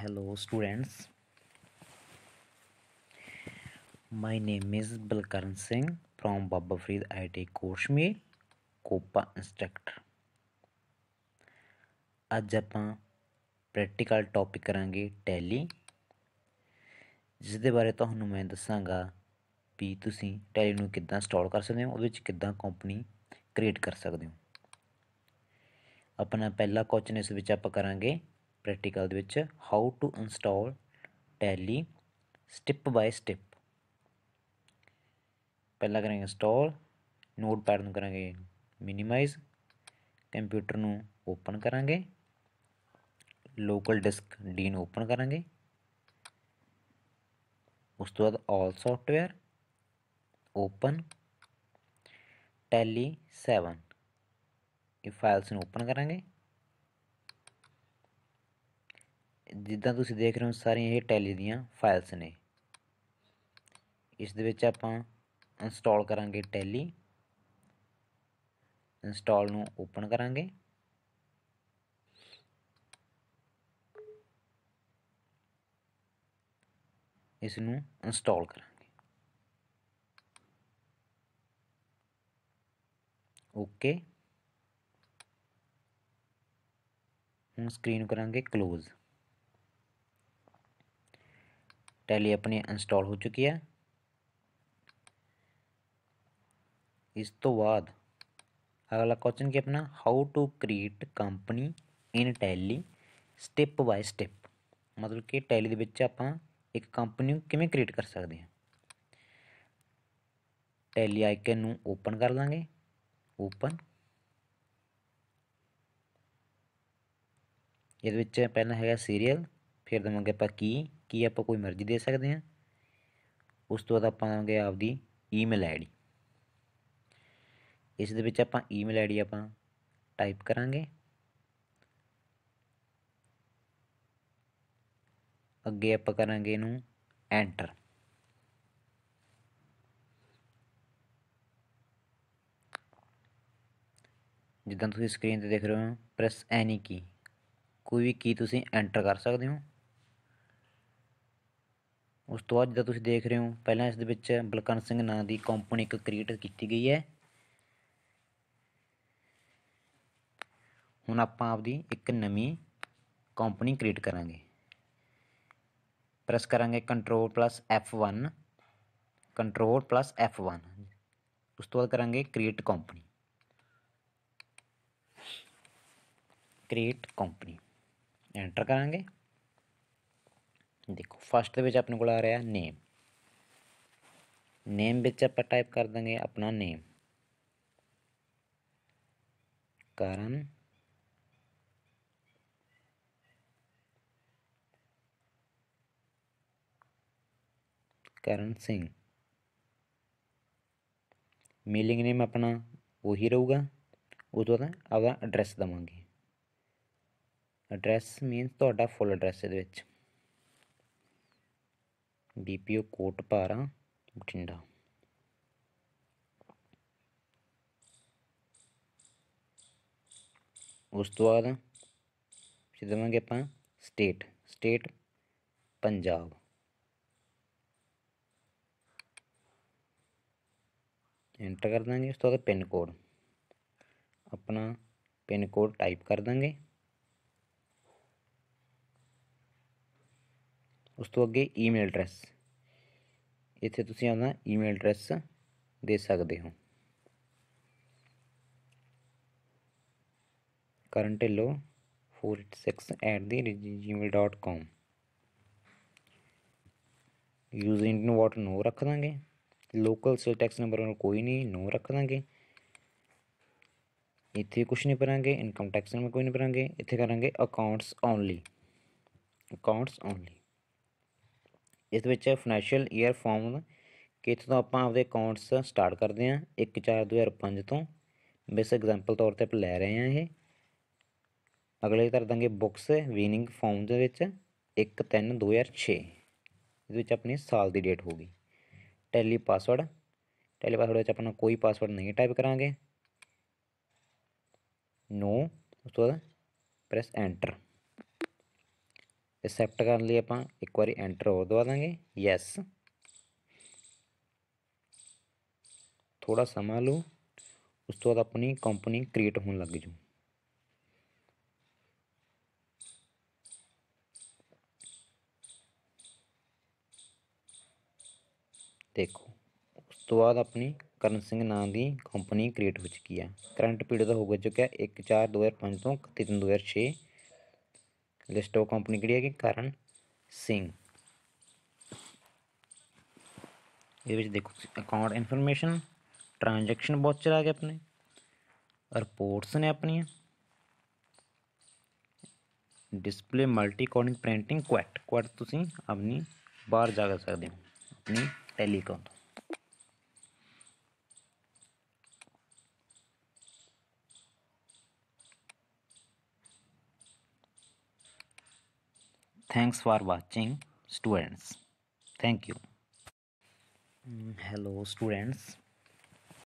hello students my name is Balkaran Singh from Baba Farid IIT Koshmir COPA instructor ਅੱਜ ਆਪਾਂ practical topic ਕਰਾਂਗੇ Tally ਜਿਸ ਦੇ ਬਾਰੇ ਤੁਹਾਨੂੰ ਮੈਂ ਦੱਸਾਂਗਾ ਵੀ ਤੁਸੀਂ ਟੈਲੀ ਨੂੰ ਕਿੱਦਾਂ ਇੰਸਟਾਲ ਕਰ ਸਕਦੇ ਹੋ ਉਹਦੇ ਵਿੱਚ ਕਿੱਦਾਂ ਕੰਪਨੀ ਕ੍ਰੀਏਟ ਕਰ ਸਕਦੇ ਹੋ ਆਪਣਾ ਪਹਿਲਾ ਕੁਐਸਚਨ ਇਸ ਵਿੱਚ ਆਪਾਂ ਕਰਾਂਗੇ ਪ੍ਰੈਕਟੀਕਲ ਦੇ ਵਿੱਚ how to install Tally step by step ਪਹਿਲਾਂ ਕਰਾਂਗੇ ਇੰਸਟਾਲ ਪੈਡ ਨੂੰ ਕਰਾਂਗੇ ਮਿਨੀਮਾਈਜ਼ ਕੰਪਿਊਟਰ ਨੂੰ ਓਪਨ ਕਰਾਂਗੇ ਲੋਕਲ ਡਿਸਕ ਡੀ ਨੂੰ ਓਪਨ ਕਰਾਂਗੇ ਉਸ ਤੋਂ ਬਾਅਦ ਆਲ ਸੌਫਟਵੇਅਰ ਓਪਨ ਟੈਲੀ 7 ਇਹ ਫਾਈਲਸ ਨੂੰ ਓਪਨ ਕਰਾਂਗੇ ਜਿੱਦਾਂ ਤੁਸੀਂ ਦੇਖ ਰਹੇ ਹੋ ਸਾਰੀਆਂ ਇਹ ਟੈਲੀ ਦੀਆਂ ਫਾਈਲਸ ਨੇ ਇਸ ਦੇ ਵਿੱਚ ਆਪਾਂ ਇੰਸਟਾਲ ਕਰਾਂਗੇ ਟੈਲੀ ਇੰਸਟਾਲ ਨੂੰ ਓਪਨ ਕਰਾਂਗੇ ਇਸ ਨੂੰ ਇੰਸਟਾਲ ਕਰਾਂਗੇ ਓਕੇ ਹੁਣ ਸਕਰੀਨ ਕਰਾਂਗੇ ক্লোਜ਼ ਟੈਲੀ अपनी इंस्टॉल ਹੋ ਚੁੱਕੀ ਹੈ ਇਸ ਤੋਂ ਬਾਅਦ ਅਗਲਾ ਕੁਐਸਚਨ ਕੀ ਆਪਣਾ how to create company in Tally step by step ਮਤਲਬ ਕਿ ਟੈਲੀ ਦੇ ਵਿੱਚ ਆਪਾਂ ਇੱਕ ਕੰਪਨੀ ਨੂੰ ਕਿਵੇਂ ਕ੍ਰੀਏਟ ਕਰ ਸਕਦੇ ਹਾਂ ਟੈਲੀ ਆਈਕਨ ਨੂੰ ਓਪਨ ਕਰ ਲਾਂਗੇ ਓਪਨ ਇਹਦੇ ਵਿੱਚ ਪਹਿਲਾਂ ਹੈਗਾ ਸੀਰੀਅਲ ਫਿਰ ਦਵਾਂਗੇ ਆਪਾਂ ਕੀ ਕੀ ਆਪਾਂ ਕੋਈ ਮਰਜ਼ੀ ਦੇ ਸਕਦੇ ਹਾਂ ਉਸ ਤੋਂ ਬਾਅਦ ਆਪਾਂ ਦਾਂਗੇ ਆਪਦੀ ਈਮੇਲ ਆਈਡੀ ਇਸ ਦੇ ਵਿੱਚ ਆਪਾਂ ਈਮੇਲ ਆਈਡੀ ਆਪਾਂ ਟਾਈਪ ਕਰਾਂਗੇ ਅੱਗੇ ਆਪਾਂ ਕਰਾਂਗੇ ਇਹਨੂੰ ਐਂਟਰ ਜਿੱਦਾਂ ਤੁਸੀਂ ਸਕਰੀਨ ਤੇ ਦੇਖ ਰਹੇ ਹੋ ਪ੍ਰੈਸ ਐਨੀ ਕੀ ਕੋਈ ਵੀ ਕੀ ਤੁਸੀਂ ਐਂਟਰ ਕਰ ਸਕਦੇ ਹੋ ਉਸ ਤੋਂ ਬਾਅਦ ਜਿੱਦਾਂ ਤੁਸੀਂ ਦੇਖ ਰਹੇ ਹੋ ਪਹਿਲਾਂ ਇਸ ਦੇ ਵਿੱਚ ਬਲਕਨ ਸਿੰਘ ਨਾਂ ਦੀ ਕੰਪਨੀ ਇੱਕ ਕ੍ਰੀਏਟ ਕੀਤੀ ਗਈ ਹੈ ਹੁਣ ਆਪਾਂ ਆਪਦੀ ਇੱਕ ਨਵੀਂ ਕੰਪਨੀ ਕ੍ਰੀਏਟ ਕਰਾਂਗੇ ਪ੍ਰੈਸ ਕਰਾਂਗੇ control plus F1 control plus F1 ਉਸ ਤੋਂ ਬਾਅਦ ਕਰਾਂਗੇ create company create company enter ਕਰਾਂਗੇ ਦੇਖੋ ਫਸਟ ਦੇ ਵਿੱਚ ਆਪਣੇ ਕੋਲ ਆ ਰਿਹਾ ਨੇਮ ਨੇਮ ਵਿੱਚ ਆਪਾਂ ਟਾਈਪ ਕਰ ਦਾਂਗੇ ਆਪਣਾ ਨੇਮ ਕਰਨ ਕਰਨ ਸਿੰਘ ਮੇਲਿੰਗ ਨੇਮ ਆਪਣਾ ਉਹੀ ਰਹੂਗਾ ਤੋਂ ਬਾਅਦ ਆਪਾਂ ਐਡਰੈਸ ਦਵਾਂਗੇ ਐਡਰੈਸ ਮੀਨਸ ਤੁਹਾਡਾ ਫੁੱਲ ਐਡਰੈਸ ਇਹਦੇ ਵਿੱਚ ਬੀਪੀਓ ਕੋਟ ਭਾਰਾ ਬਠਿੰਡਾ ਉਸ ਤੋਂ ਬਾਅਦ ਫਿਰ ਆਪਾਂ ਸਟੇਟ ਸਟੇਟ ਪੰਜਾਬ ਐਂਟਰ ਕਰ ਦਾਂਗੇ ਉਸ ਤੋਂ ਬਾਅਦ ਪਿੰਨ ਕੋਡ ਆਪਣਾ ਪਿੰਨ ਕੋਡ ਟਾਈਪ ਕਰ ਦਾਂਗੇ उस तो अगे ईमेल एड्रैस इतने तुम अपना ईमेल एड्रैस दे सकते हो Karan Dhillon four eight six eight the rate Gmail dot com use Indian वॉट नो रख देंगे लोकल सेल टैक्स नंबर कोई नहीं नो रख देंगे इतने कुछ नहीं भर इनकम टैक्स नंबर कोई नहीं भरेंगे इतने करा अकाउंट्स ओनली अकाउंट्स ओनली ਇਸ ਵਿੱਚ ਫਾਈਨੈਂਸ਼ੀਅਲ ਈਅਰ ਫਾਰਮ ਕਿਤੋਂ ਤੋਂ ਆਪਾਂ ਆਪਦੇ ਅਕਾਊਂਟਸ ਸਟਾਰਟ ਕਰਦੇ ਹਾਂ 1 4 2005 ਤੋਂ ਬੇਸ ਐਗਜ਼ਾਮਪਲ ਤੌਰ ਤੇ ਆਪਾਂ ਲੈ ਰਹੇ ਹਾਂ ਇਹ ਅਗਲੇ ਕਰ ਦਾਂਗੇ ਬੁੱਕਸ ਵੀਨਿੰਗ ਫਾਰਮ ਦੇ ਵਿੱਚ 1 3 2006 ਇਸ ਵਿੱਚ ਆਪਣੀ ਸਾਲ ਦੀ ਡੇਟ ਹੋਗੀ ਟੈਲੀ ਪਾਸਵਰਡ ਟੈਲੀ ਪਾਸਵਰਡ ਵਿੱਚ ਆਪਣਾ ਕੋਈ ਪਾਸਵਰਡ ਨਹੀਂ ਟਾਈਪ ਕਰਾਂਗੇ ਨੋ ਉਸ ਤੋਂ ਬਾਅਦ ਪ੍ਰੈਸ ਐਂਟਰ ਐਕਸੈਪਟ ਕਰਨ ਲਈ ਆਪਾਂ ਇੱਕ ਵਾਰੀ ਐਂਟਰ ਹੋਰ ਦਵਾ ਦਾਂਗੇ ਯੈਸ ਥੋੜਾ ਸਮਾਂ ਲਓ ਉਸ ਤੋਂ ਬਾਅਦ ਆਪਣੀ ਕੰਪਨੀ ਕ੍ਰੀਏਟ ਹੋਣ ਲੱਗ ਜੂ ਦੇਖੋ ਉਸ ਤੋਂ ਬਾਅਦ ਆਪਣੀ ਕਰਨ ਸਿੰਘ ਨਾਮ ਦੀ ਕੰਪਨੀ ਕ੍ਰੀਏਟ ਹੋ ਚੁੱਕੀ ਹੈ ਕਰੰਟ ਪੀਰੀਅਡ ਦਾ ਹੋ ਚੁੱਕਿਆ 1 4 2005 ਤੋਂ 31 3 2006 लिस्ट ऑफ कंपनी कि करण सिंह ये देखो अकाउंट इनफॉर्मेशन ट्रांजैक्शन बहुत चला गया अपने रिपोर्ट्स ने अपन डिस्प्ले मल्टी कोडिंग प्रिंटिंग क्वैट क्वैट तुम अपनी बाहर जा सकते हो अपनी टेलीकॉम तो thanks for watching students thank you mm, hello students